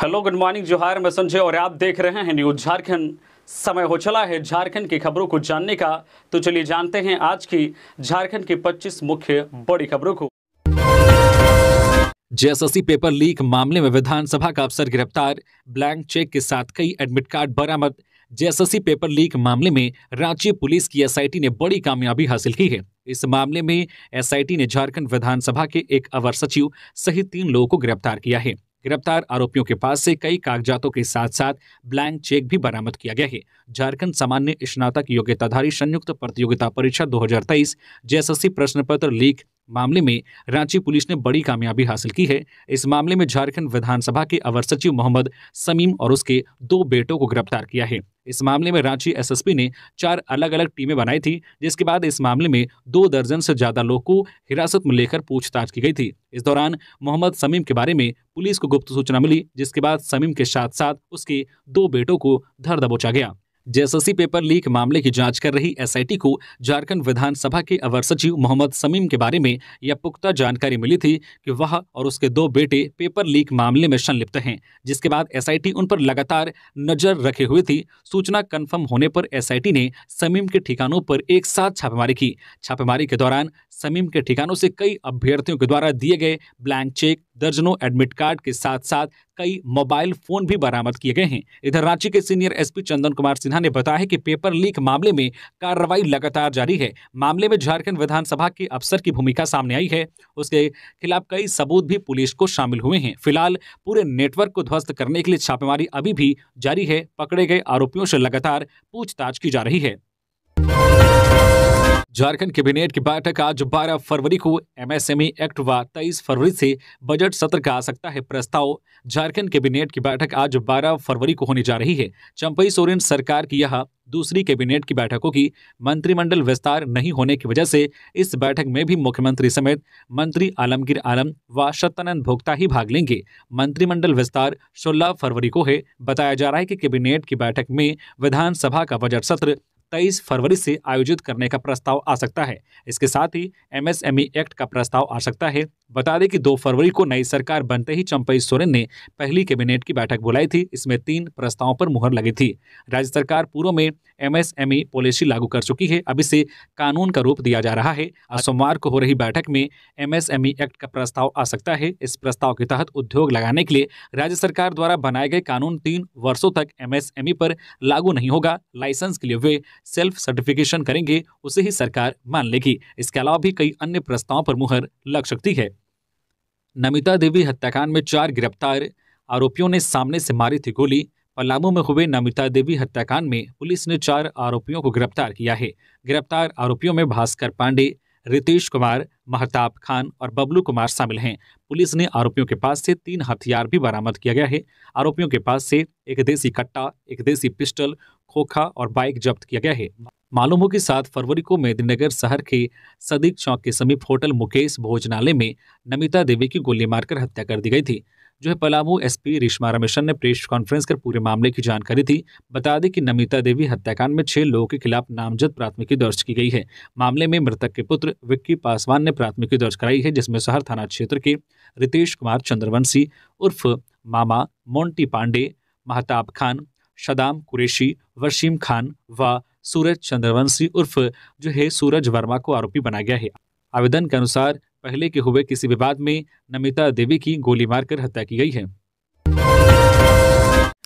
hello good morning जोहार मैं संजय और आप देख रहे हैं न्यूज झारखंड समय हो चला है झारखंड की खबरों को जानने का तो चलिए जानते हैं आज की झारखंड की 25 मुख्य बड़ी खबरों को जेएसएससी पेपर लीक मामले में विधानसभा का अफसर गिरफ्तार ब्लैंक चेक के साथ कई एडमिट कार्ड बरामद जेएसएससी पेपर लीक मामले में रांची पुलिस की एसआईटी ने बड़ी कामयाबी हासिल की है इस मामले में एसआईटी ने झारखंड विधानसभा के एक अवर सचिव सहित तीन लोगों को गिरफ्तार किया है गिरफ्तार आरोपियों के पास से कई कागजातों के साथ साथ ब्लैंक चेक भी बरामद किया गया है झारखंड सामान्य स्नातक योग्यताधारी संयुक्त प्रतियोगिता परीक्षा 2023 जेएसएससी प्रश्न पत्र लीक मामले में रांची पुलिस ने बड़ी कामयाबी हासिल की है इस मामले में झारखंड विधानसभा के अवर सचिव मोहम्मद समीम और उसके दो बेटों को गिरफ्तार किया है इस मामले में रांची एसएसपी ने चार अलग अलग टीमें बनाई थी जिसके बाद इस मामले में दो दर्जन से ज्यादा लोग को हिरासत में लेकर पूछताछ की गई थी इस दौरान मोहम्मद समीम के बारे में पुलिस को गुप्त सूचना मिली जिसके बाद समीम के साथ साथ उसके दो बेटों को धर दबोचा गया जेएसएससी पेपर लीक मामले की जांच कर रही एसआईटी को झारखंड विधानसभा के अवर सचिव मोहम्मद समीम के बारे में यह पुख्ता जानकारी मिली थी कि वह और उसके दो बेटे पेपर लीक मामले में संलिप्त हैं जिसके बाद एसआईटी उन पर लगातार नजर रखे हुए थी सूचना कन्फर्म होने पर एसआईटी ने समीम के ठिकानों पर एक साथ छापेमारी की छापेमारी के दौरान समीम के ठिकानों से कई अभ्यर्थियों के द्वारा दिए गए ब्लैंक चेक दर्जनों एडमिट कार्ड के साथ साथ कई मोबाइल फोन भी बरामद किए गए हैं इधर रांची के सीनियर एसपी चंदन कुमार सिन्हा ने बताया है कि पेपर लीक मामले में कार्रवाई लगातार जारी है मामले में झारखंड विधानसभा के अफसर की भूमिका सामने आई है उसके खिलाफ कई सबूत भी पुलिस को शामिल हुए हैं फिलहाल पूरे नेटवर्क को ध्वस्त करने के लिए छापेमारी अभी भी जारी है पकड़े गए आरोपियों से लगातार पूछताछ की जा रही है झारखंड कैबिनेट की बैठक आज 12 फरवरी को एमएसएमई एक्ट e व 23 फरवरी से बजट सत्र का आ सकता है प्रस्ताव झारखंड कैबिनेट की बैठक आज 12 फरवरी को होने जा रही है चंपई सोरेन सरकार की यह दूसरी कैबिनेट की बैठकों की मंत्रिमंडल विस्तार नहीं होने की वजह से इस बैठक में भी मुख्यमंत्री समेत मंत्री आलमगीर आलम व सत्यानंद भोक्ता ही भाग लेंगे मंत्रिमंडल विस्तार 16 फरवरी को है बताया जा रहा है कि कैबिनेट की बैठक में विधानसभा का बजट सत्र तेईस फरवरी से आयोजित करने का प्रस्ताव आ सकता है इसके साथ ही एमएसएमई एक्ट e का प्रस्ताव आ सकता है बता दें कि दो फरवरी को नई सरकार बनते ही चंपई सोरेन ने पहली कैबिनेट की बैठक बुलाई थी इसमें तीन प्रस्तावों पर मुहर लगी थी राज्य सरकार पूर्व में एमएसएमई पॉलिसी e लागू कर चुकी है अब इसे कानून का रूप दिया जा रहा है सोमवार को हो रही बैठक में एमएसएमई एक्ट e का प्रस्ताव आ सकता है इस प्रस्ताव के तहत उद्योग लगाने के लिए राज्य सरकार द्वारा बनाए गए कानून तीन वर्षों तक एमएसएमई e पर लागू नहीं होगा लाइसेंस के लिए वे सेल्फ सर्टिफिकेशन करेंगे उसे ही सरकार मान लेगी इसके अलावा भी कई अन्य प्रस्ताव पर मुहर लग सकती है नमिता देवी हत्याकांड में चार गिरफ्तार आरोपियों ने सामने से मारी थी गोली पलामू में हुए नमिता देवी हत्याकांड में पुलिस ने चार आरोपियों को गिरफ्तार किया है गिरफ्तार आरोपियों में भास्कर पांडे रितेश कुमार महताब खान और बबलू कुमार शामिल हैं पुलिस ने आरोपियों के पास से तीन हथियार भी बरामद किया गया है आरोपियों के पास से एक देसी कट्टा एक देसी पिस्टल खोखा और बाइक जब्त किया गया है मालूम हो कि सात फरवरी को मेदिनीनगर शहर के सदीक चौक के समीप होटल मुकेश भोजनालय में नमिता देवी की गोली मारकर हत्या कर दी गई थी जो है पलामू एसपी रिश्मा रमेशन ने प्रेस कॉन्फ्रेंस कर पूरे मामले की जानकारी दी बता दें कि नमिता देवी हत्याकांड में छह लोगों के खिलाफ नामजद प्राथमिकी दर्ज की गई है मामले में मृतक के पुत्र विक्की पासवान ने प्राथमिकी दर्ज कराई है जिसमें शहर थाना क्षेत्र के रितेश कुमार चंद्रवंशी उर्फ मामा मोन्टी पांडे महताब खान शदाम कुरेशी वशीम खान व सूरज चंद्रवंशी उर्फ जो है सूरज वर्मा को आरोपी बनाया गया है आवेदन के अनुसार पहले के हुए किसी विवाद में नमिता देवी की गोली मारकर हत्या की गई है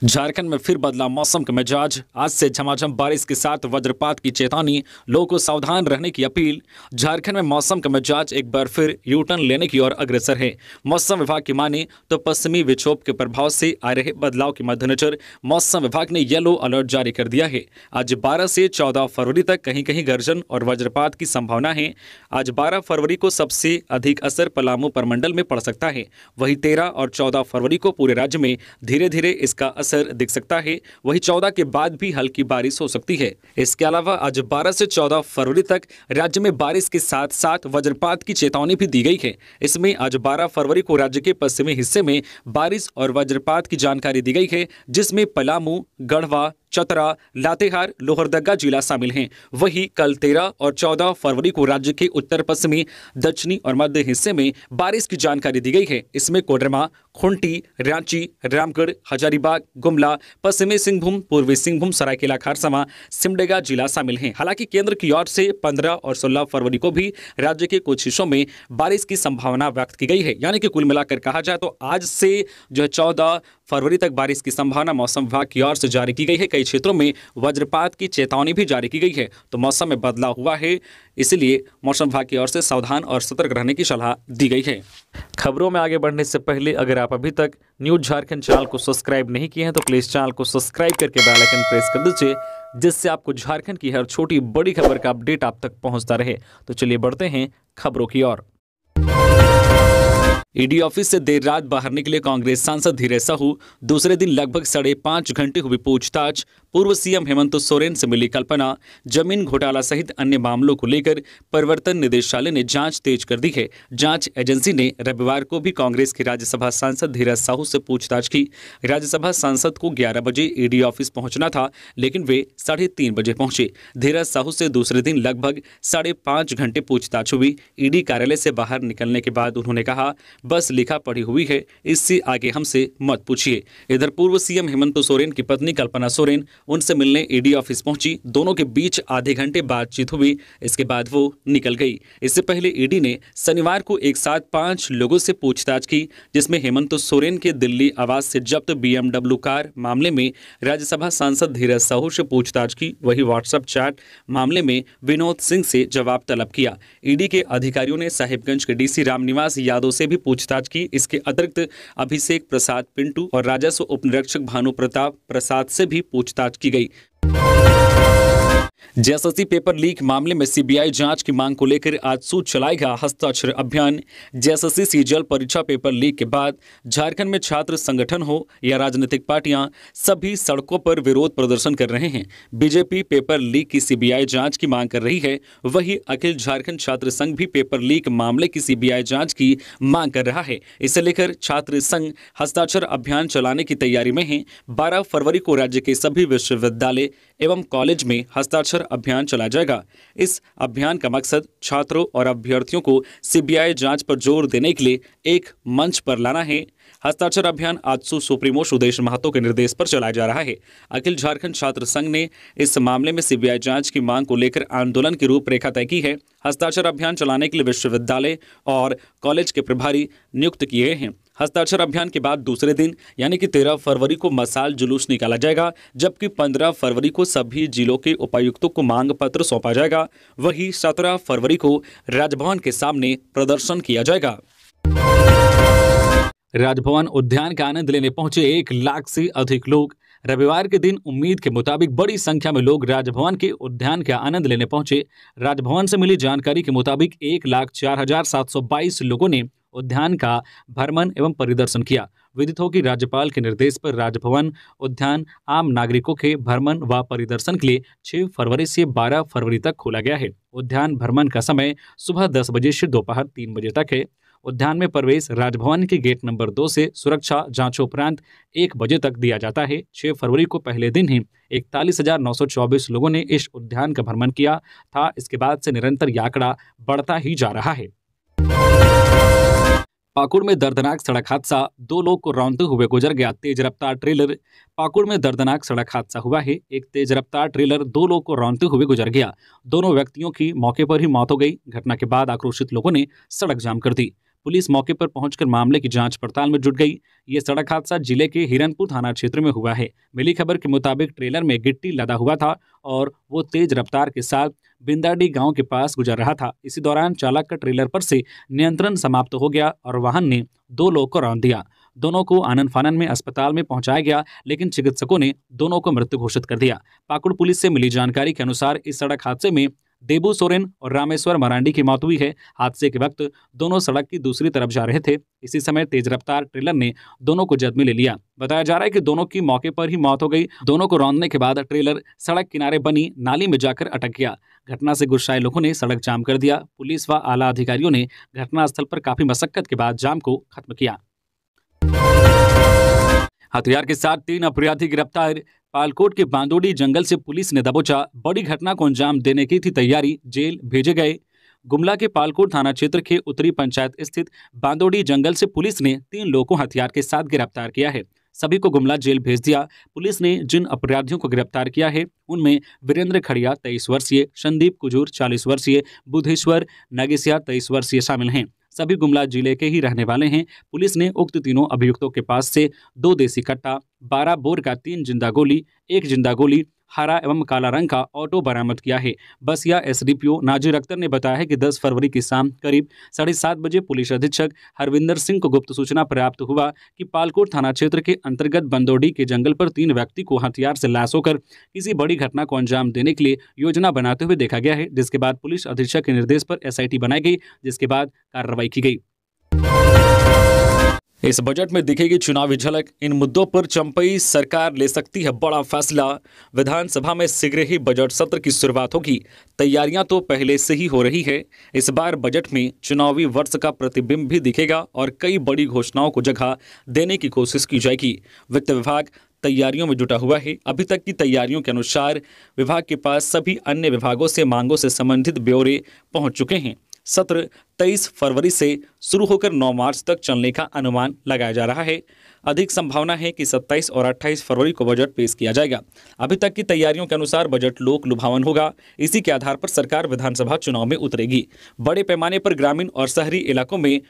झारखंड में फिर बदला मौसम का मिजाज आज से झमाझम बारिश के साथ वज्रपात की चेतावनी लोगों को सावधान रहने की अपील झारखंड में मौसम का मिजाज एक बार फिर यूटर्न लेने की ओर अग्रसर है मौसम विभाग की माने तो पश्चिमी विक्षोभ के प्रभाव से आ रहे बदलाव के मद्देनजर मौसम विभाग ने येलो अलर्ट जारी कर दिया है आज बारह से चौदह फरवरी तक कहीं कहीं गर्जन और वज्रपात की संभावना है आज बारह फरवरी को सबसे अधिक असर पलामू परमंडल में पड़ सकता है वहीं तेरह और चौदह फरवरी को पूरे राज्य में धीरे धीरे इसका असर असर दिख सकता है वही चौदह के बाद भी हल्की बारिश हो सकती है इसके अलावा आज बारह से चौदह फरवरी तक राज्य में बारिश के साथ साथ वज्रपात की चेतावनी भी दी गई है इसमें आज बारह फरवरी को राज्य के पश्चिमी हिस्से में बारिश और वज्रपात की जानकारी दी गई है जिसमें पलामू गढ़वा चतरा लातेहार लोहरदगा जिला शामिल हैं वहीं कल तेरह और चौदह फरवरी को राज्य के उत्तर पश्चिमी दक्षिणी और मध्य हिस्से में बारिश की जानकारी दी गई है इसमें कोडरमा खुंटी रांची रामगढ़ हजारीबाग गुमला पश्चिमी सिंहभूम पूर्वी सिंहभूम सरायकेला खारसवा सिमडेगा जिला शामिल हैं हालांकि केंद्र की ओर से पंद्रह और सोलह फरवरी को भी राज्य के कुछ हिस्सों में बारिश की संभावना व्यक्त की गई है यानी कि कुल मिलाकर कहा जाए तो आज से जो है चौदह फरवरी तक बारिश की संभावना मौसम विभाग की ओर से जारी की गई है कई क्षेत्रों में वज्रपात की चेतावनी भी जारी की गई है तो मौसम में बदलाव हुआ है इसलिए मौसम विभाग की ओर से सावधान और सतर्क रहने की सलाह दी गई है खबरों में आगे बढ़ने से पहले अगर आप अभी तक न्यूज झारखंड चैनल को सब्सक्राइब नहीं किए हैं तो प्लीज चैनल को सब्सक्राइब करके बेलाइकन प्रेस कर दीजिए जिससे आपको झारखंड की हर छोटी बड़ी खबर का अपडेट आप तक पहुंचता रहे तो चलिए बढ़ते हैं खबरों की ओर ईडी ऑफिस से देर रात बाहर निकले कांग्रेस सांसद धीरे साहू दूसरे दिन लगभग साढ़े पांच घंटे हुई पूछताछ पूर्व सीएम हेमंत सोरेन से मिली कल्पना जमीन घोटाला सहित अन्य मामलों को लेकर परिवर्तन निदेशालय ने जांच तेज कर दी है जांच एजेंसी ने रविवार को भी कांग्रेस के राज्यसभा सांसद धीरज साहू से पूछताछ की राज्यसभा सांसद को ग्यारह बजे ईडी ऑफिस पहुंचना था लेकिन वे साढ़े तीन बजे पहुंचे धीरज साहू से दूसरे दिन लगभग साढ़े घंटे पूछताछ हुई ईडी कार्यालय से बाहर निकलने के बाद उन्होंने कहा बस लिखा पढ़ी हुई है इससे आगे हमसे मत पूछिए इधर पूर्व सीएम हेमंत सोरेन की पत्नी कल्पना सोरेन उनसे मिलने ईडी ऑफिस पहुंची दोनों के बीच आधे घंटे बातचीत हुई इसके बाद वो निकल गई इससे पहले ईडी ने शनिवार को एक साथ पांच लोगों से पूछताछ की जिसमें हेमंत सोरेन के दिल्ली आवास से जब्त बीएमडब्ल्यू कार मामले में राज्यसभा सांसद धीरज साहू से पूछताछ की वही व्हाट्सएप चैट मामले में विनोद सिंह से जवाब तलब किया ईडी के अधिकारियों ने साहिबगंज के डीसी रामनिवास यादव से भी पूछताछ की इसके अतिरिक्त अभिषेक प्रसाद पिंटू और राजस्व उप निरीक्षक भानु प्रताप प्रसाद से भी पूछताछ की गई जेएसएससी पेपर लीक मामले में सीबीआई जांच की मांग को लेकर आज सूच चलाएगा हस्ताक्षर अभियान जेएसएससी सीजल परीक्षा पेपर लीक के बाद झारखंड में छात्र संगठन हो या राजनीतिक पार्टियां सभी सड़कों पर विरोध प्रदर्शन कर रहे हैं बीजेपी पेपर लीक की सीबीआई जांच की मांग कर रही है वही अखिल झारखंड छात्र संघ भी पेपर लीक मामले की सीबीआई जाँच की मांग कर रहा है इसे लेकर छात्र संघ हस्ताक्षर अभियान चलाने की तैयारी में है बारह फरवरी को राज्य के सभी विश्वविद्यालय एवं कॉलेज में हस्ताक्षर अक्षर अभियान चलाया जाएगा इस अभियान का मकसद छात्रों और अभ्यर्थियों को सीबीआई जांच पर जोर देने के लिए एक मंच पर लाना है हस्ताक्षर अभियान आजसू सुप्रीमो सुदेश महतो के निर्देश पर चलाया जा रहा है अखिल झारखंड छात्र संघ ने इस मामले में सीबीआई जांच की मांग को लेकर आंदोलन की रूपरेखा तय की है हस्ताक्षर अभियान चलाने के लिए विश्वविद्यालय और कॉलेज के प्रभारी नियुक्त किए हैं हस्ताक्षर अभियान के बाद दूसरे दिन यानी कि तेरह फरवरी को मसाल जुलूस निकाला जाएगा जबकि पंद्रह फरवरी को सभी जिलों के उपायुक्तों को मांग पत्र सौंपा जाएगा वहीं सत्रह फरवरी को राजभवन के सामने प्रदर्शन किया जाएगा राजभवन उद्यान का आनंद लेने पहुंचे एक लाख से अधिक लोग रविवार के दिन उम्मीद के मुताबिक बड़ी संख्या में लोग राजभवन के उद्यान का आनंद लेने पहुंचे राजभवन से मिली जानकारी के मुताबिक एक लाख चार हजार सात सौ बाईस लोगों ने उद्यान का भ्रमण एवं परिदर्शन किया विदित हो कि राज्यपाल के निर्देश पर राजभवन उद्यान आम नागरिकों के भ्रमण व परिदर्शन के लिए छह फरवरी से बारह फरवरी तक खोला गया है उद्यान भ्रमण का समय सुबह दस बजे से दोपहर तीन बजे तक है उद्यान में प्रवेश राजभवन के गेट नंबर दो से सुरक्षा उपरांत एक बजे तक दिया जाता है छः फरवरी को पहले दिन ही इकतालीस हजार नौ सौ चौबीस लोगों ने इस उद्यान का भ्रमण किया था इसके बाद से निरंतर आंकड़ा बढ़ता ही जा रहा है पाकुड़ में दर्दनाक सड़क हादसा दो लोग को रौनते हुए गुजर गया तेज रफ्तार ट्रेलर पाकुड़ में दर्दनाक सड़क हादसा हुआ है एक तेज रफ्तार ट्रेलर दो लोग को रौनते हुए गुजर गया दोनों व्यक्तियों की मौके पर ही मौत हो गई घटना के बाद आक्रोशित लोगों ने सड़क जाम कर दी पुलिस मौके पर पहुंचकर मामले की जांच पड़ताल में जुट गई ये सड़क हादसा जिले के हिरनपुर थाना क्षेत्र में हुआ है मिली खबर के मुताबिक ट्रेलर में गिट्टी लदा हुआ था और वो तेज रफ्तार के साथ बिंदाडी गांव के पास गुजर रहा था इसी दौरान चालक का ट्रेलर पर से नियंत्रण समाप्त हो गया और वाहन ने दो लोग को रौन दिया दोनों को आनंद फानन में अस्पताल में पहुंचाया गया लेकिन चिकित्सकों ने दोनों को मृत्यु घोषित कर दिया पाकुड़ पुलिस से मिली जानकारी के अनुसार इस सड़क हादसे में देबू सोरेन और रामेश्वर मरांडी की मौत हुई है हादसे के वक्त दोनों सड़क की दूसरी तरफ जा रहे थे इसी समय तेज रफ्तार ट्रेलर ने दोनों को जद में ले लिया बताया जा रहा है कि दोनों की मौके पर ही मौत हो गई दोनों को रौंदने के बाद ट्रेलर सड़क किनारे बनी नाली में जाकर अटक गया घटना से गुस्साए लोगों ने सड़क जाम कर दिया पुलिस व आला अधिकारियों ने घटनास्थल पर काफी मशक्कत के बाद जाम को खत्म किया हथियार के साथ तीन अपराधी गिरफ्तार पालकोट के बांदोड़ी जंगल से पुलिस ने दबोचा बड़ी घटना को अंजाम देने की थी तैयारी जेल भेजे गए गुमला के पालकोट थाना क्षेत्र के उत्तरी पंचायत स्थित बांदोड़ी जंगल से पुलिस ने तीन लोगों को हथियार के साथ गिरफ्तार किया है सभी को गुमला जेल भेज दिया पुलिस ने जिन अपराधियों को गिरफ्तार किया है उनमें वीरेंद्र खड़िया तेईस वर्षीय संदीप कुजूर चालीस वर्षीय बुधेश्वर नागेशिया तेईस वर्षीय शामिल हैं सभी गुमला जिले के ही रहने वाले हैं पुलिस ने उक्त तीनों अभियुक्तों के पास से दो देसी कट्टा बारह बोर का तीन जिंदा गोली एक जिंदा गोली हरा एवं काला रंग का ऑटो बरामद किया है बसिया एसडीपीओ नाजिर अख्तर ने बताया है कि 10 फरवरी की शाम करीब साढ़े सात बजे पुलिस अधीक्षक हरविंदर सिंह को गुप्त सूचना प्राप्त हुआ कि पालकोट थाना क्षेत्र के अंतर्गत बंदोडी के जंगल पर तीन व्यक्ति को हथियार से लाश होकर किसी बड़ी घटना को अंजाम देने के लिए योजना बनाते हुए देखा गया है जिसके बाद पुलिस अधीक्षक के निर्देश पर एस बनाई गई जिसके बाद कार्रवाई की गई इस बजट में दिखेगी चुनावी झलक इन मुद्दों पर चंपई सरकार ले सकती है बड़ा फैसला विधानसभा में शीघ्र ही बजट सत्र की शुरुआत होगी तैयारियां तो पहले से ही हो रही है इस बार बजट में चुनावी वर्ष का प्रतिबिंब भी दिखेगा और कई बड़ी घोषणाओं को जगह देने की कोशिश की जाएगी वित्त विभाग तैयारियों में जुटा हुआ है अभी तक की तैयारियों के अनुसार विभाग के पास सभी अन्य विभागों से मांगों से संबंधित ब्यौरे पहुंच चुके हैं सत्र 23 फरवरी से शुरू होकर 9 मार्च तक चलने का अनुमान लगाया जा रहा है अधिक संभावना है कि 27 और 28 फरवरी को बजट पेश किया जाएगा अभी तक की तैयारियों के अनुसार बजट लोक लुभावन होगा इसी के आधार पर सरकार विधानसभा चुनाव में उतरेगी बड़े पैमाने पर ग्रामीण और शहरी इलाकों में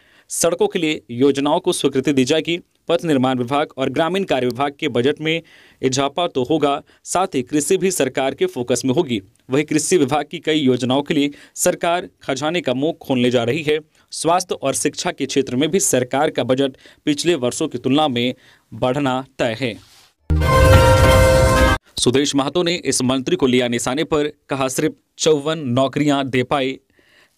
सड़कों के लिए योजनाओं को स्वीकृति दी जाएगी पथ निर्माण विभाग और ग्रामीण कार्य विभाग के बजट में इजाफा तो होगा साथ ही कृषि भी सरकार के फोकस में होगी वही कृषि विभाग की कई योजनाओं के लिए सरकार खजाने का मुंह खोलने जा रही है स्वास्थ्य और शिक्षा के क्षेत्र में भी सरकार का बजट पिछले वर्षों की तुलना में बढ़ना तय है सुदेश महतो ने इस मंत्री को लिया निशाने पर कहा सिर्फ चौवन नौकरियां दे पाए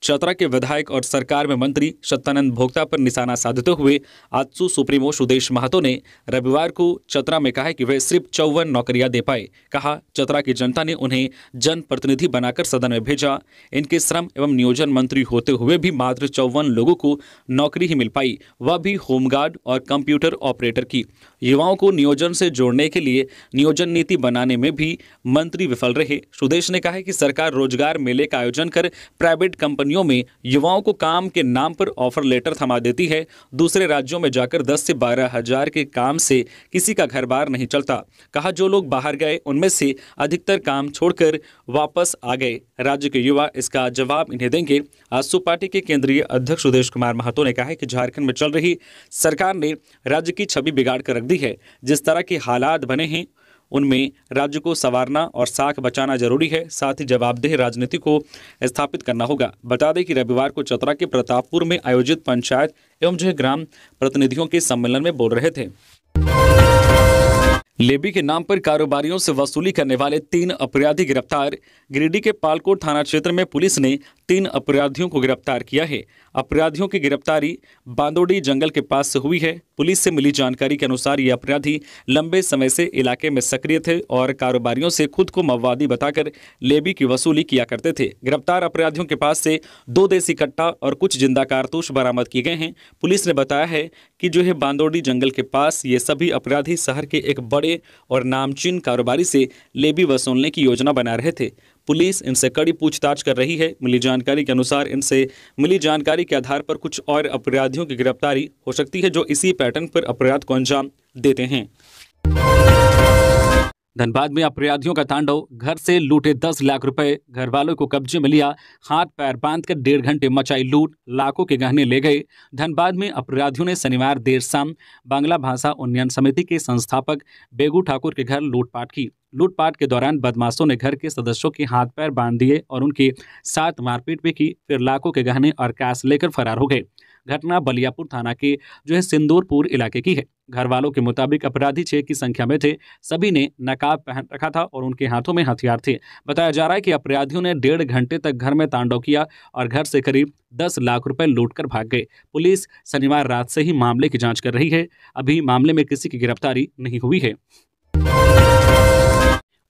चतरा के विधायक और सरकार में मंत्री सत्यानंद भोक्ता पर निशाना साधते हुए आजसू सुप्रीमो सुदेश महतो ने रविवार को चतरा में कहा कि वे सिर्फ चौवन नौकरियां दे पाए कहा चतरा की जनता ने उन्हें जनप्रतिनिधि बनाकर सदन में भेजा इनके श्रम एवं नियोजन मंत्री होते हुए भी मात्र चौवन लोगों को नौकरी ही मिल पाई वह भी होमगार्ड और कंप्यूटर ऑपरेटर की युवाओं को नियोजन से जोड़ने के लिए नियोजन नीति बनाने में भी मंत्री विफल रहे सुदेश ने कहा कि सरकार रोजगार मेले का आयोजन कर प्राइवेट कंपनी कंपनियों में युवाओं को काम के नाम पर ऑफर लेटर थमा देती है दूसरे राज्यों में जाकर 10 से बारह हजार के काम से किसी का घर बार नहीं चलता कहा जो लोग बाहर गए उनमें से अधिकतर काम छोड़कर वापस आ गए राज्य के युवा इसका जवाब इन्हें देंगे आजसू पार्टी के केंद्रीय अध्यक्ष सुदेश कुमार महतो ने कहा है कि झारखंड में चल रही सरकार ने राज्य की छवि बिगाड़ कर रख दी है जिस तरह के हालात बने हैं उनमें राज्य को सवारना और साख बचाना जरूरी है साथ ही जवाबदेह राजनीति को स्थापित करना होगा बता दें कि रविवार को चतरा के प्रतापपुर में आयोजित पंचायत एवं जो ग्राम प्रतिनिधियों के सम्मेलन में बोल रहे थे लेबी के नाम पर कारोबारियों से वसूली करने वाले तीन अपराधी गिरफ्तार गिरिडीह के पालकोट थाना क्षेत्र में पुलिस ने तीन अपराधियों को गिरफ्तार किया है अपराधियों की गिरफ्तारी बांदोड़ी जंगल के पास से हुई है पुलिस से मिली जानकारी के अनुसार ये अपराधी लंबे समय से इलाके में सक्रिय थे और कारोबारियों से खुद को मवादी बताकर लेबी की वसूली किया करते थे गिरफ्तार अपराधियों के पास से दो देसी कट्टा और कुछ जिंदा कारतूस बरामद किए गए हैं पुलिस ने बताया है कि जो है बांदोड़ी जंगल के पास ये सभी अपराधी शहर के एक बड़े और नामचीन कारोबारी से लेबी वसूलने की योजना बना रहे थे पुलिस इनसे कड़ी पूछताछ कर रही है मिली जानकारी के अनुसार इनसे मिली जानकारी के आधार पर कुछ और अपराधियों की गिरफ्तारी हो सकती है जो इसी पैटर्न पर अपराध को अंजाम देते हैं धनबाद में अपराधियों का तांडव घर से लूटे दस लाख रुपए घर वालों को कब्जे में लिया हाथ पैर बांध कर डेढ़ घंटे मचाई लूट लाखों के गहने ले गए धनबाद में अपराधियों ने शनिवार देर शाम बांग्ला भाषा उन्नयन समिति के संस्थापक बेगू ठाकुर के घर लूटपाट की लूटपाट के दौरान बदमाशों ने घर के सदस्यों के हाथ पैर बांध दिए और उनके साथ मारपीट भी की फिर लाखों के गहने और कैश लेकर फरार हो गए घटना बलियापुर थाना के जो है सिंदूरपुर इलाके की है घर वालों के मुताबिक अपराधी छह की संख्या में थे सभी ने नकाब पहन रखा था और उनके हाथों में हथियार थे बताया जा रहा है कि अपराधियों ने डेढ़ घंटे तक घर में तांडव किया और घर से करीब दस लाख रुपए लूटकर भाग गए पुलिस शनिवार रात से ही मामले की जांच कर रही है अभी मामले में किसी की गिरफ्तारी नहीं हुई है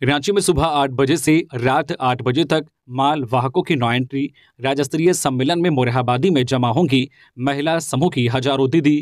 रांची में सुबह आठ बजे से रात आठ बजे तक माल वाहकों की नो एंट्री राज्य स्तरीय सम्मेलन में मोरहाबादी में जमा होंगी महिला समूह की हजारों दीदी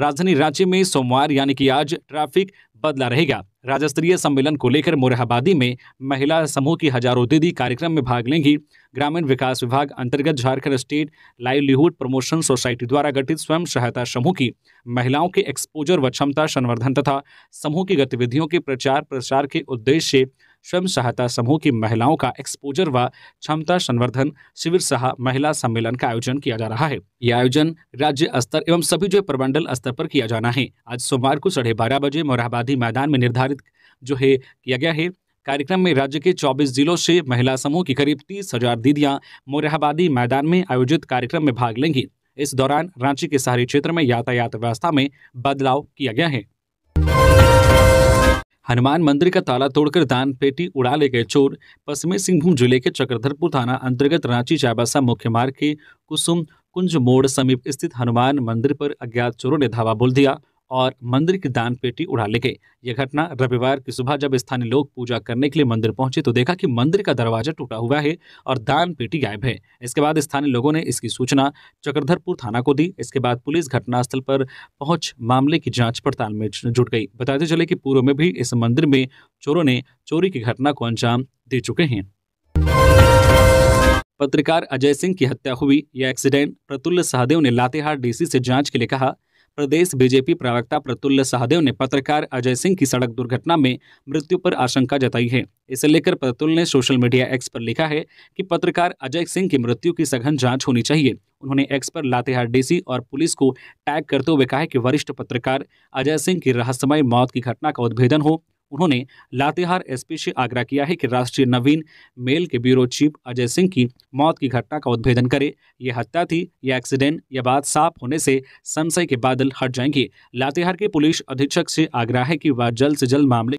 राजधानी रांची में सोमवार यानी कि आज ट्रैफिक बदला रहेगा राज्य स्तरीय सम्मेलन को लेकर मोरहाबादी में महिला समूह की हजारों दीदी कार्यक्रम में भाग लेंगी ग्रामीण विकास विभाग अंतर्गत Jharkhand state livelihood promotion society द्वारा गठित स्वयं सहायता समूह की महिलाओं के एक्सपोजर व क्षमता संवर्धन तथा समूह की गतिविधियों के प्रचार प्रसार के उद्देश्य से स्वयं सहायता समूह की महिलाओं का एक्सपोजर व क्षमता संवर्धन शिविर सह महिला सम्मेलन का आयोजन किया जा रहा है यह आयोजन राज्य स्तर एवं सभी जो प्रमंडल स्तर पर किया जाना है आज सोमवार को साढ़े बारह बजे मोरहाबादी मैदान में निर्धारित जो है किया गया है कार्यक्रम में राज्य के 24 जिलों से महिला समूह की करीब तीस हजार दीदियां मोरहाबादी मैदान में आयोजित कार्यक्रम में भाग लेंगी इस दौरान रांची के शहरी क्षेत्र में यातायात व्यवस्था में बदलाव किया गया है हनुमान मंदिर का ताला तोड़कर दान पेटी उड़ा ले गए चोर पश्चिमी सिंहभूम जिले के चक्रधरपुर थाना अंतर्गत रांची चाबासा मुख्य मार्ग के कुसुम कुंज मोड़ समीप स्थित हनुमान मंदिर पर अज्ञात चोरों ने धावा बोल दिया और मंदिर की दान पेटी उड़ा ले गए यह घटना रविवार की सुबह जब स्थानीय लोग पूजा करने के लिए मंदिर पहुंचे तो देखा कि मंदिर का दरवाजा टूटा हुआ है और दान पेटी गायब है इसके बाद स्थानीय लोगों ने इसकी सूचना चक्रधरपुर थाना को दी इसके बाद पुलिस घटनास्थल पर पहुंच मामले की जांच पड़ताल में जुट गई बताते चले कि पूर्व में भी इस मंदिर में चोरों ने चोरी की घटना को अंजाम दे चुके हैं पत्रकार अजय सिंह की हत्या हुई यह एक्सीडेंट प्रतुल्य सहदेव ने लातेहार डीसी से जांच के लिए कहा प्रदेश बीजेपी प्रवक्ता प्रतुल्य सहदेव ने पत्रकार अजय सिंह की सड़क दुर्घटना में मृत्यु पर आशंका जताई है इसे लेकर प्रतुल ने सोशल मीडिया एक्स पर लिखा है कि पत्रकार अजय सिंह की मृत्यु की सघन जांच होनी चाहिए उन्होंने एक्स पर लातेहार डीसी और पुलिस को टैग करते हुए कहा कि वरिष्ठ पत्रकार अजय सिंह की रहस्यमय मौत की घटना का उद्भेदन हो उन्होंने लातेहार एसपी से आग्रह किया है कि राष्ट्रीय नवीन मेल के ब्यूरो चीफ अजय सिंह की मौत की घटना का उद्भेदन करे ये हत्या थी या एक्सीडेंट यह बात साफ होने से संशय के बादल हट जाएंगे लातेहार के पुलिस अधीक्षक से आग्रह है कि वह जल्द से जल्द मामले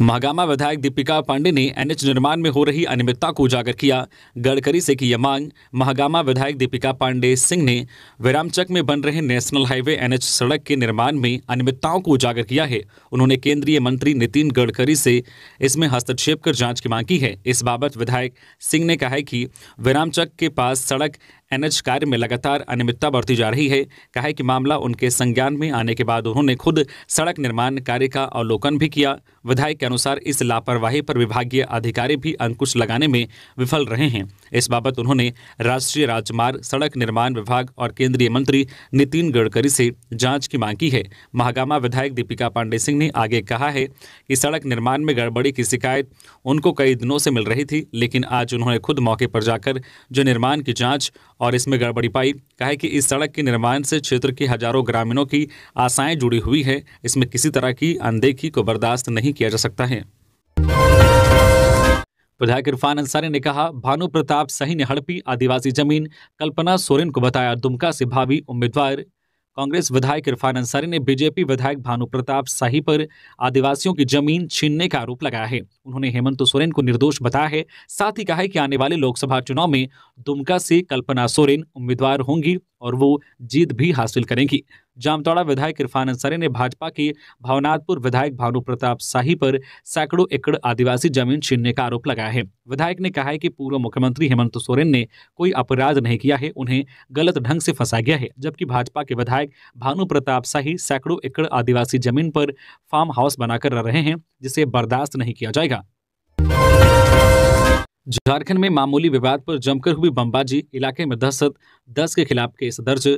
महागामा विधायक दीपिका पांडे ने एनएच निर्माण में हो रही अनियमितता को उजागर किया गडकरी से की यह मांग महागामा विधायक दीपिका पांडे सिंह ने विरामचक में बन रहे नेशनल हाईवे एनएच सड़क के निर्माण में अनियमितताओं को उजागर किया है उन्होंने केंद्रीय मंत्री नितिन गडकरी से इसमें हस्तक्षेप कर जाँच की मांग की है इस बाबत विधायक सिंह ने कहा है कि विरामचक के पास सड़क एनएच कार्य में लगातार अनियमितता बढ़ती जा रही है कहा है कि मामला उनके संज्ञान में आने के बाद उन्होंने खुद सड़क निर्माण कार्य का अवलोकन भी किया विधायक के अनुसार इस लापरवाही पर विभागीय अधिकारी भी अंकुश लगाने में विफल रहे हैं इस बाबत उन्होंने राष्ट्रीय राजमार्ग सड़क निर्माण विभाग और केंद्रीय मंत्री नितिन गडकरी से जांच की मांग की है महागामा विधायक दीपिका पांडे सिंह ने आगे कहा है कि सड़क निर्माण में गड़बड़ी की शिकायत उनको कई दिनों से मिल रही थी लेकिन आज उन्होंने खुद मौके पर जाकर जो निर्माण की जाँच और इसमें गड़बड़ी पाई कहा कि इस सड़क के निर्माण से क्षेत्र के हजारों ग्रामीणों की आशाएं जुड़ी हुई है इसमें किसी तरह की अनदेखी को बर्दाश्त नहीं किया जा सकता है विधायक इरफान अंसारी ने कहा भानु प्रताप सही ने हड़पी आदिवासी जमीन कल्पना सोरेन को बताया दुमका से भावी उम्मीदवार कांग्रेस विधायक इरफान अंसारी ने बीजेपी विधायक भानु प्रताप शाही पर आदिवासियों की जमीन छीनने का आरोप लगाया है उन्होंने हेमंत सोरेन को निर्दोष बताया है साथ ही कहा है कि आने वाले लोकसभा चुनाव में दुमका से कल्पना सोरेन उम्मीदवार होंगी और वो जीत भी हासिल करेंगी जामतौड़ा विधायक इरफान अंसारी ने भाजपा के भावनाथपुर विधायक भानु प्रताप शाही पर सैकड़ों एकड़ आदिवासी जमीन छीनने का आरोप लगाया है विधायक ने कहा है कि पूर्व मुख्यमंत्री हेमंत सोरेन ने कोई अपराध नहीं किया है उन्हें गलत ढंग से फंसा गया है जबकि भाजपा के विधायक भानु प्रताप शाही सैकड़ों एकड़ आदिवासी जमीन पर फार्म हाउस बनाकर रह रहे हैं जिसे बर्दाश्त नहीं किया जाएगा झारखंड में मामूली विवाद पर जमकर हुई बमबाजी इलाके में दहशत दस के खिलाफ केस दर्ज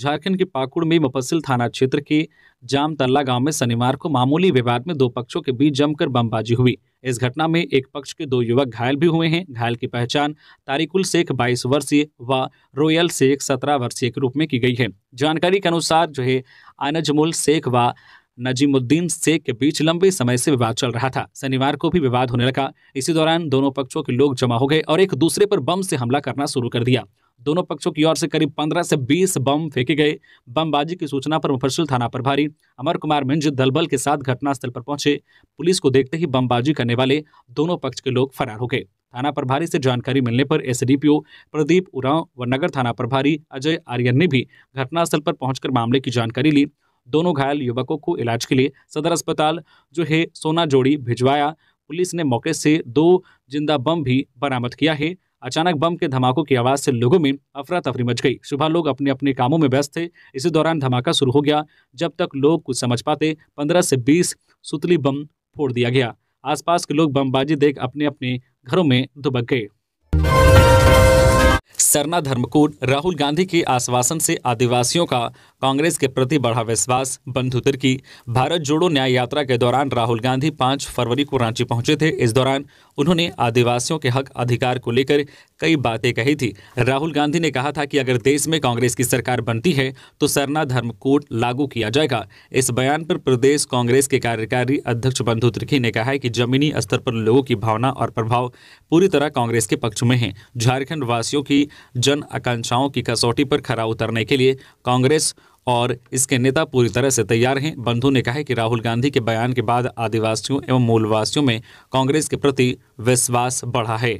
झारखंड के पाकुड़ में मुफस्सिल थाना क्षेत्र के जामतल्ला गांव में शनिवार को मामूली विवाद में दो पक्षों के बीच जमकर बमबाजी हुई इस घटना में एक पक्ष के दो युवक घायल भी हुए हैं घायल की पहचान तारिकुल शेख 22 वर्षीय व रोयल शेख 17 वर्षीय के रूप में की गई है जानकारी के अनुसार जो है अनजमुल शेख व नजीमुद्दीन शेख के बीच लंबे समय से विवाद चल रहा था शनिवार को भी विवाद होने लगा इसी दौरान दोनों पक्षों के लोग जमा हो गए और एक दूसरे पर बम से हमला करना शुरू कर दिया दोनों पक्षों की ओर से करीब 15 से 20 बम फेंके गए बमबाजी की सूचना पर मुफस्सिल थाना प्रभारी अमर कुमार मिंज दलबल के साथ घटनास्थल पर पहुंचे पुलिस को देखते ही बमबाजी करने वाले दोनों पक्ष के लोग फरार हो गए थाना प्रभारी से जानकारी मिलने पर एसडीपीओ प्रदीप उरांव व नगर थाना प्रभारी अजय आर्यन ने भी घटनास्थल पर पहुंचकर मामले की जानकारी ली दोनों घायल युवकों को इलाज के लिए सदर अस्पताल जो है सोना जोड़ी भिजवाया पुलिस ने मौके से दो जिंदा बम भी बरामद किया है अचानक बम के धमाकों की आवाज से लोगों में अफरा तफरी मच गई सुबह लोग अपने अपने कामों में व्यस्त थे इसी दौरान धमाका शुरू हो गया जब तक लोग कुछ समझ पाते पंद्रह से बीस सुतली बम फोड़ दिया गया आसपास के लोग बमबाजी देख अपने अपने घरों में दुबक गए सरना धर्मकोट राहुल गांधी के आश्वासन से आदिवासियों का कांग्रेस के प्रति बढ़ा विश्वास बंधु तिर्की भारत जोड़ो न्याय यात्रा के दौरान राहुल गांधी पाँच फरवरी को रांची पहुंचे थे इस दौरान उन्होंने आदिवासियों के हक अधिकार को लेकर कई बातें कही थी राहुल गांधी ने कहा था कि अगर देश में कांग्रेस की सरकार बनती है तो सरना धर्म कोड लागू किया जाएगा इस बयान पर प्रदेश कांग्रेस के कार्यकारी अध्यक्ष बंधु तिर्खी ने कहा है कि जमीनी स्तर पर लोगों की भावना और प्रभाव पूरी तरह कांग्रेस के पक्ष में है झारखंड वासियों की जन आकांक्षाओं की कसौटी पर खरा उतरने के लिए कांग्रेस और इसके नेता पूरी तरह से तैयार हैं बंधु ने कहा है कि राहुल गांधी के बयान के बाद आदिवासियों एवं मूलवासियों में कांग्रेस के प्रति विश्वास बढ़ा है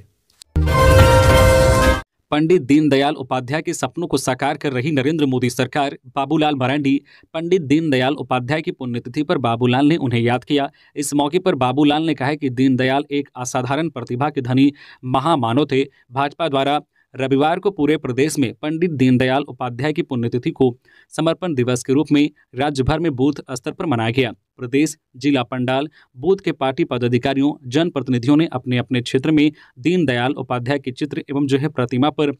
पंडित दीनदयाल उपाध्याय के सपनों को साकार कर रही नरेंद्र मोदी सरकार बाबूलाल मरांडी पंडित दीनदयाल उपाध्याय की पुण्यतिथि पर बाबूलाल ने उन्हें याद किया इस मौके पर बाबूलाल ने कहा कि दीनदयाल एक असाधारण प्रतिभा के धनी महामानव थे भाजपा द्वारा रविवार को पूरे प्रदेश में पंडित दीनदयाल उपाध्याय की पुण्यतिथि को समर्पण दिवस के रूप में राज्य भर में बूथ स्तर पर मनाया गया प्रदेश जिला पंडाल बूथ के पार्टी पदाधिकारियों जनप्रतिनिधियों ने अपने अपने क्षेत्र में दीनदयाल उपाध्याय के चित्र एवं जो है प्रतिमा पर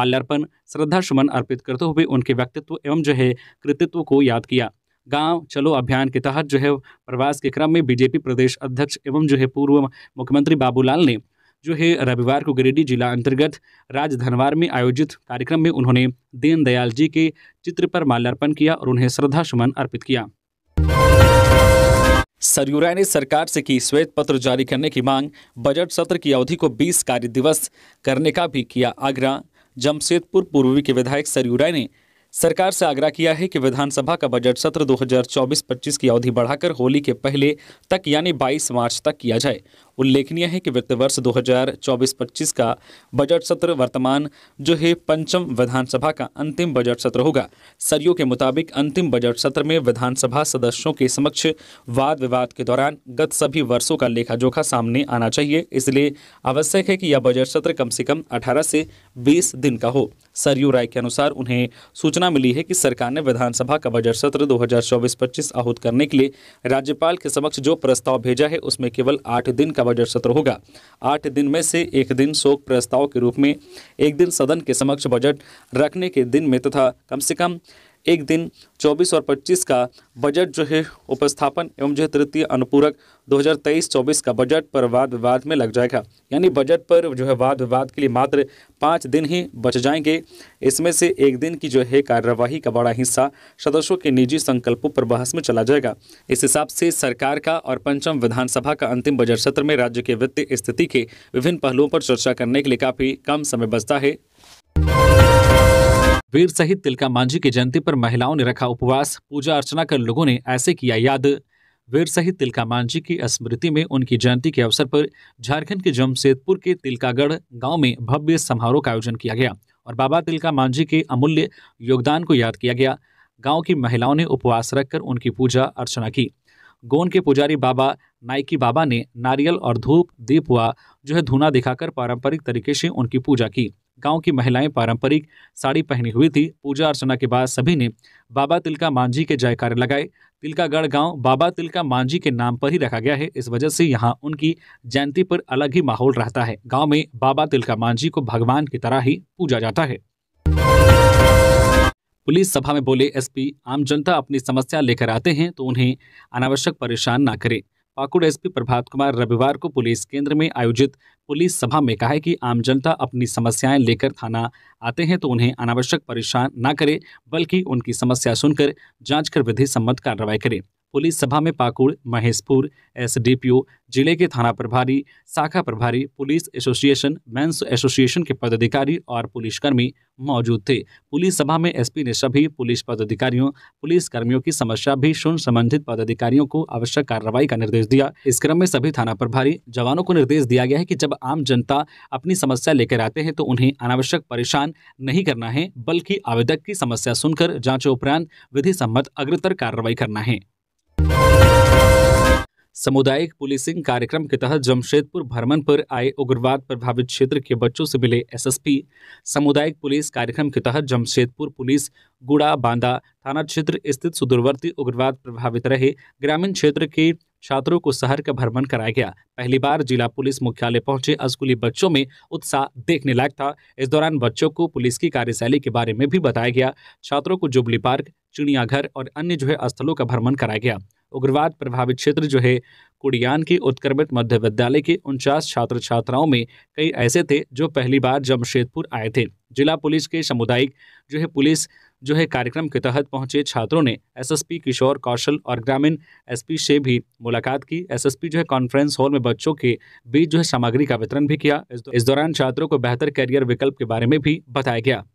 माल्यार्पण श्रद्धा सुमन अर्पित करते हुए उनके व्यक्तित्व एवं जो है कृतित्व को याद किया गांव चलो अभियान के तहत जो है प्रवास के क्रम में बीजेपी प्रदेश अध्यक्ष एवं जो है पूर्व मुख्यमंत्री बाबूलाल ने जो है रविवार को गिरिडीह जिला अंतर्गत राजधनवार में आयोजित कार्यक्रम में उन्होंने दीनदयाल जी के चित्र पर माल्यार्पण किया और उन्हें श्रद्धा सुमन अर्पित किया सरयुरा ने सरकार से की श्वेत पत्र जारी करने की मांग बजट सत्र की अवधि को 20 कार्य दिवस करने का भी किया आग्रह जमशेदपुर पूर्वी के विधायक सरयुरा ने सरकार से आग्रह किया है कि विधानसभा का बजट सत्र 2024-25 की अवधि बढ़ाकर होली के पहले तक यानी 22 मार्च तक किया जाए उल्लेखनीय है कि वित्त वर्ष 2024-25 का बजट सत्र वर्तमान जो है पंचम विधानसभा का अंतिम बजट सत्र होगा सरयू के मुताबिक अंतिम बजट सत्र में विधानसभा सदस्यों के समक्ष वाद विवाद के दौरान गत सभी वर्षों का लेखा जोखा सामने आना चाहिए इसलिए आवश्यक है कि यह बजट सत्र कम से कम अठारह से बीस दिन का हो सरयू राय के अनुसार उन्हें सूचना मिली है कि सरकार ने विधानसभा का बजट सत्र 2024-25 आहूत करने के लिए राज्यपाल के समक्ष जो प्रस्ताव भेजा है उसमें केवल आठ दिन का बजट सत्र होगा आठ दिन में से एक दिन शोक प्रस्ताव के रूप में एक दिन सदन के समक्ष बजट रखने के दिन में तथा कम से कम एक दिन 24 और 25 का बजट जो है उपस्थापन एवं जो है तृतीय अनुपूरक 2023-24 का बजट पर वाद विवाद में लग जाएगा यानी बजट पर जो है वाद विवाद के लिए मात्र पाँच दिन ही बच जाएंगे इसमें से एक दिन की जो है कार्यवाही का बड़ा हिस्सा सदस्यों के निजी संकल्पों पर बहस में चला जाएगा इस हिसाब से सरकार का और पंचम विधानसभा का अंतिम बजट सत्र में राज्य के वित्तीय स्थिति के विभिन्न पहलुओं पर चर्चा करने के लिए काफ़ी कम समय बचता है वीर शहीद तिलका मांझी की जयंती पर महिलाओं ने रखा उपवास पूजा अर्चना कर लोगों ने ऐसे किया याद वीर शहीद तिलका मांझी की स्मृति में उनकी जयंती के अवसर पर झारखंड के जमशेदपुर के तिलकागढ़ गांव में भव्य समारोह का आयोजन किया गया और बाबा तिलका मांझी के अमूल्य योगदान को याद किया गया गांव की महिलाओं ने उपवास रखकर उनकी पूजा अर्चना की गोन के पुजारी बाबा नाइकी बाबा ने नारियल और धूप दीप हुआ जो है धुना दिखाकर पारंपरिक तरीके से उनकी पूजा की गांव की महिलाएं पारंपरिक साड़ी पहनी हुई थी पूजा अर्चना के बाद सभी ने बाबा तिलका मांझी के जयकारे लगाए तिलकागढ़ गांव बाबा तिलका मांझी के नाम पर ही रखा गया है इस वजह से यहां उनकी जयंती पर अलग ही माहौल रहता है गांव में बाबा तिलका मांझी को भगवान की तरह ही पूजा जाता है पुलिस सभा में बोले एसपी आम जनता अपनी समस्या लेकर आते हैं तो उन्हें अनावश्यक परेशान ना करें पाकुड़ एसपी प्रभात कुमार रविवार को पुलिस केंद्र में आयोजित पुलिस सभा में कहा है कि आम जनता अपनी समस्याएं लेकर थाना आते हैं तो उन्हें अनावश्यक परेशान ना करें बल्कि उनकी समस्या सुनकर जांच कर विधि सम्मत कार्रवाई करें पुलिस सभा में पाकुड़ महेशपुर एसडीपीओ जिले के थाना प्रभारी शाखा प्रभारी पुलिस एसोसिएशन मेंस एसोसिएशन के पदाधिकारी और पुलिसकर्मी मौजूद थे पुलिस सभा में एसपी ने सभी पुलिस पदाधिकारियों पुलिस कर्मियों की समस्या भी सुन संबंधित पदाधिकारियों को आवश्यक कार्रवाई का निर्देश दिया इस क्रम में सभी थाना प्रभारी जवानों को निर्देश दिया गया है कि जब आम जनता अपनी समस्या लेकर आते हैं तो उन्हें अनावश्यक परेशान नहीं करना है बल्कि आवेदक की समस्या सुनकर जाँच उपरांत विधि सम्मत अग्रतर कार्रवाई करना है सामुदायिक पुलिसिंग कार्यक्रम के तहत जमशेदपुर भ्रमण पर आए उग्रवाद प्रभावित क्षेत्र के बच्चों से मिले एसएसपी सामुदायिक पुलिस कार्यक्रम के तहत जमशेदपुर पुलिस गुड़ा बांदा थाना क्षेत्र स्थित सुदूरवर्ती उग्रवाद प्रभावित रहे ग्रामीण क्षेत्र के छात्रों को शहर का भ्रमण कराया गया पहली बार जिला पुलिस मुख्यालय पहुंचे स्कूली बच्चों में उत्साह देखने लायक था इस दौरान बच्चों को पुलिस की कार्यशैली के बारे में भी बताया गया छात्रों को जुबली पार्क चिड़ियाघर और अन्य जो है स्थलों का भ्रमण कराया गया उग्रवाद प्रभावित क्षेत्र जो है कुड़ियान के उत्क्रमित मध्य विद्यालय के उनचास छात्र छात्राओं में कई ऐसे थे जो पहली बार जमशेदपुर आए थे जिला पुलिस के सामुदायिक जो है पुलिस जो है कार्यक्रम के तहत पहुंचे छात्रों ने एसएसपी किशोर कौशल और ग्रामीण एसपी से भी मुलाकात की एसएसपी जो है कॉन्फ्रेंस हॉल में बच्चों के बीच जो है सामग्री का वितरण भी किया इस दौरान छात्रों को बेहतर करियर विकल्प के बारे में भी बताया गया